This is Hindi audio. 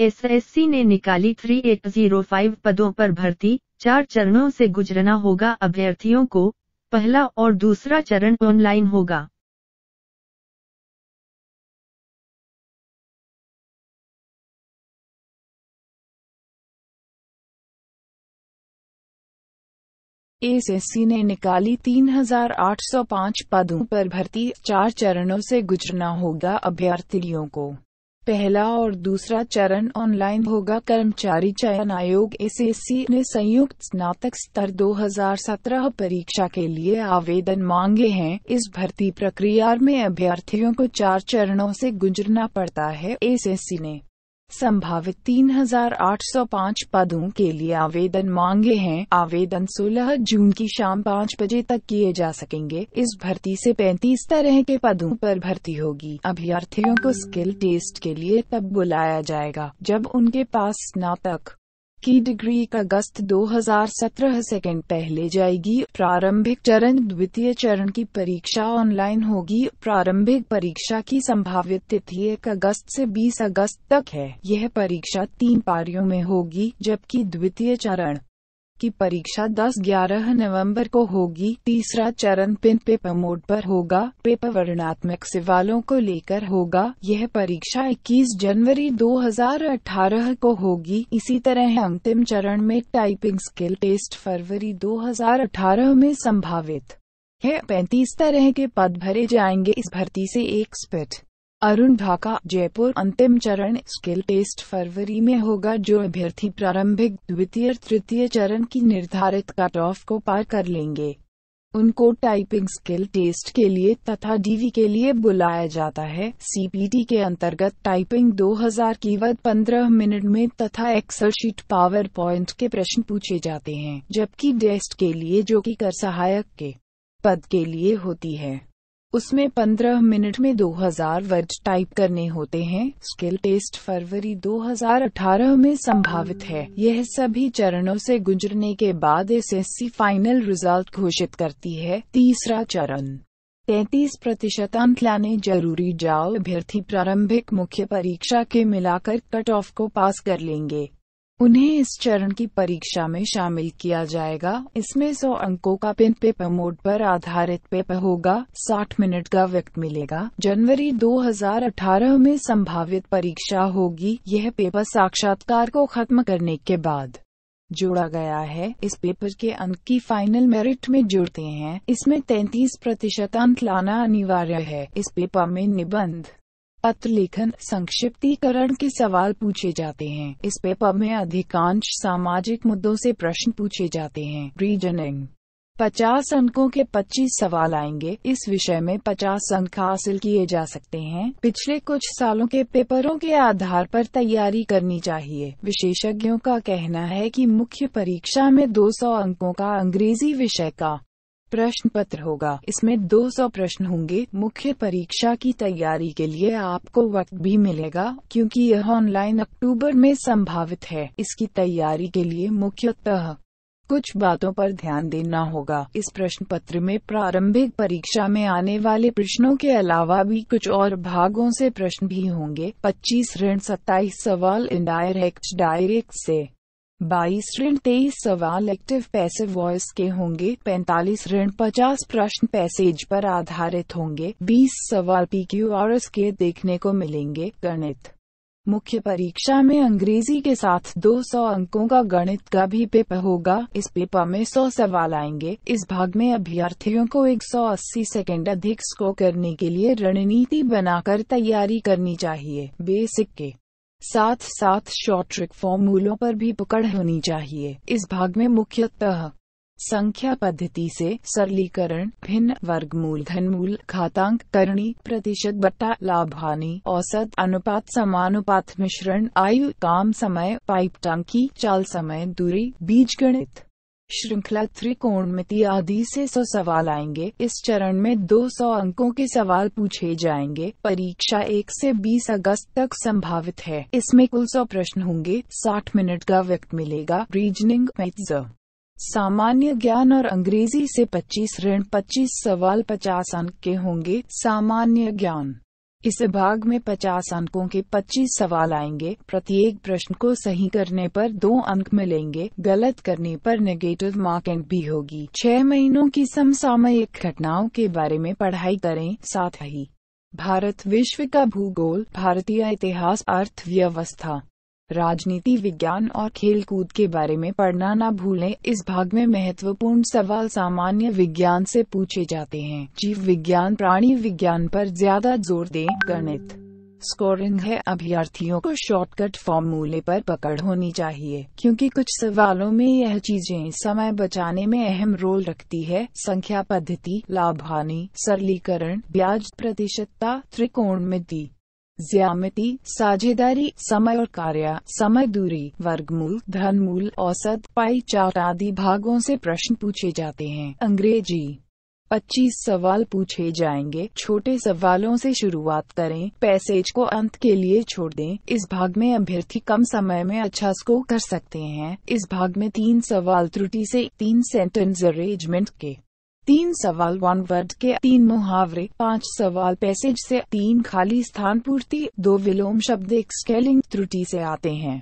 एसएससी ने निकाली 3805 पदों पर भर्ती चार चरणों से गुजरना होगा अभ्यर्थियों को पहला और दूसरा चरण ऑनलाइन होगा एसएससी ने निकाली 3,805 पदों पर भर्ती चार चरणों से गुजरना होगा अभ्यर्थियों को पहला और दूसरा चरण ऑनलाइन होगा कर्मचारी चयन आयोग एस ने संयुक्त स्नातक स्तर 2017 परीक्षा के लिए आवेदन मांगे हैं इस भर्ती प्रक्रिया में अभ्यर्थियों को चार चरणों से गुजरना पड़ता है एस ने संभावित 3,805 पदों के लिए आवेदन मांगे हैं आवेदन 16 जून की शाम 5 बजे तक किए जा सकेंगे इस भर्ती से 35 तरह के पदों पर भर्ती होगी अभ्यर्थियों को स्किल टेस्ट के लिए तब बुलाया जाएगा जब उनके पास स्नातक की डिग्री अगस्त 2017 सेकेंड पहले जाएगी प्रारंभिक चरण द्वितीय चरण की परीक्षा ऑनलाइन होगी प्रारंभिक परीक्षा की संभावित तिथि एक अगस्त से 20 अगस्त तक है यह परीक्षा तीन पारियों में होगी जबकि द्वितीय चरण की परीक्षा 10-11 नवंबर को होगी तीसरा चरण पिन पेपर मोड पर होगा पेपर वर्णात्मक सवालों को लेकर होगा यह परीक्षा 21 जनवरी 2018 को होगी इसी तरह अंतिम चरण में टाइपिंग स्किल टेस्ट फरवरी 2018 में संभावित है 35 तरह के पद भरे जाएंगे इस भर्ती से एक स्पिट अरुण ढाका जयपुर अंतिम चरण स्किल टेस्ट फरवरी में होगा जो अभ्यर्थी प्रारंभिक द्वितीय तृतीय चरण की निर्धारित कट ऑफ को पार कर लेंगे उनको टाइपिंग स्किल टेस्ट के लिए तथा डीवी के लिए बुलाया जाता है सीपीटी के अंतर्गत टाइपिंग 2000 की वध पंद्रह मिनट में तथा एक्सल शीट पावर पॉइंट के प्रश्न पूछे जाते हैं जबकि डेस्ट के लिए जो कि कर सहायक के पद के लिए होती है उसमें पंद्रह मिनट में दो हजार वर्ड टाइप करने होते हैं स्किल टेस्ट फरवरी 2018 में संभावित है यह सभी चरणों से गुजरने के बाद एस एस फाइनल रिजल्ट घोषित करती है तीसरा चरण तैतीस प्रतिशत अंक लाने जरूरी जाओ अभ्यर्थी प्रारंभिक मुख्य परीक्षा के मिलाकर कट ऑफ को पास कर लेंगे उन्हें इस चरण की परीक्षा में शामिल किया जाएगा इसमें 100 अंकों का पिन पेपर मोड पर आधारित पेपर होगा 60 मिनट का वक्त मिलेगा जनवरी 2018 में संभावित परीक्षा होगी यह पेपर साक्षात्कार को खत्म करने के बाद जोड़ा गया है इस पेपर के अंक की फाइनल मेरिट में जुड़ते हैं इसमें 33 प्रतिशत अंक लाना अनिवार्य है इस पेपर में निबंध पत्र लेखन संक्षिप्तीकरण के सवाल पूछे जाते हैं इस पेपर में अधिकांश सामाजिक मुद्दों से प्रश्न पूछे जाते हैं रीजनिंग पचास अंकों के पच्चीस सवाल आएंगे इस विषय में पचास अंक हासिल किए जा सकते हैं पिछले कुछ सालों के पेपरों के आधार पर तैयारी करनी चाहिए विशेषज्ञों का कहना है कि मुख्य परीक्षा में 200 अंकों का अंग्रेजी विषय का प्रश्न पत्र होगा इसमें 200 प्रश्न होंगे मुख्य परीक्षा की तैयारी के लिए आपको वक्त भी मिलेगा क्योंकि यह ऑनलाइन अक्टूबर में संभावित है इसकी तैयारी के लिए मुख्यतः कुछ बातों पर ध्यान देना होगा इस प्रश्न पत्र में प्रारंभिक परीक्षा में आने वाले प्रश्नों के अलावा भी कुछ और भागों से प्रश्न भी होंगे 25 ऋण 27 सवाल इनडायरेक्ट डायरेक्ट से बाईस ऋण तेईस सवाल एक्टिव पैसे वॉइस के होंगे पैंतालीस ऋण पचास प्रश्न पैसेज पर आधारित होंगे बीस सवाल पी क्यू और के देखने को मिलेंगे गणित मुख्य परीक्षा में अंग्रेजी के साथ 200 अंकों का गणित का भी पेपर होगा इस पेपर में 100 सवाल आएंगे इस भाग में अभ्यर्थियों को 180 सेकंड अधिक स्कोर करने के लिए रणनीति बनाकर तैयारी करनी चाहिए बेसिक के साथ साथ शॉर्ट ट्रिक फॉर्मूलों पर भी पकड़ होनी चाहिए इस भाग में मुख्यतः संख्या पद्धति से सरलीकरण भिन्न वर्गमूल धनमूल खातांक करणी प्रतिशत बट्टा लाभानी औसत अनुपात समानुपात मिश्रण आयु काम समय पाइप टंकी चाल समय दूरी बीज गणित श्रृंखला त्रिकोणमिति आदि से सौ सवाल आएंगे इस चरण में 200 अंकों के सवाल पूछे जाएंगे परीक्षा 1 से 20 अगस्त तक संभावित है इसमें कुल सौ प्रश्न होंगे 60 मिनट का वक्त मिलेगा रीजनिंग मैथ्स सामान्य ज्ञान और अंग्रेजी से 25 ऋण 25 सवाल 50 अंक के होंगे सामान्य ज्ञान इस भाग में 50 अंकों के 25 सवाल आएंगे प्रत्येक प्रश्न को सही करने पर दो अंक मिलेंगे गलत करने पर नेगेटिव मार्किंग भी होगी छह महीनों की समसामयिक घटनाओं के बारे में पढ़ाई करें साथ ही भारत विश्व का भूगोल भारतीय इतिहास अर्थव्यवस्था राजनीति विज्ञान और खेलकूद के बारे में पढ़ना ना भूलें इस भाग में महत्वपूर्ण सवाल सामान्य विज्ञान से पूछे जाते हैं जीव विज्ञान प्राणी विज्ञान पर ज्यादा जोर दें गणित स्कोरिंग है अभ्यर्थियों को शॉर्टकट फॉर्मूले पर पकड़ होनी चाहिए क्योंकि कुछ सवालों में यह चीजें समय बचाने में अहम रोल रखती है संख्या पद्धति लाभ हानि सरलीकरण ब्याज प्रतिशतता त्रिकोणमिति ज्यामिति साझेदारी समय और कार्य समय दूरी वर्गमूल धनमूल औसत पाई चार्ट आदि भागों से प्रश्न पूछे जाते हैं अंग्रेजी 25 सवाल पूछे जाएंगे छोटे सवालों से शुरुआत करें पैसेज को अंत के लिए छोड़ दें इस भाग में अभ्यर्थी कम समय में अच्छा स्कोर कर सकते हैं इस भाग में तीन सवाल त्रुटि से तीन सेंटेंस अरेंजमेंट के तीन सवाल वन वर्ड के तीन मुहावरे पांच सवाल पैसेज से तीन खाली स्थान पूर्ति दो विलोम शब्द एक स्केलिंग त्रुटि से आते हैं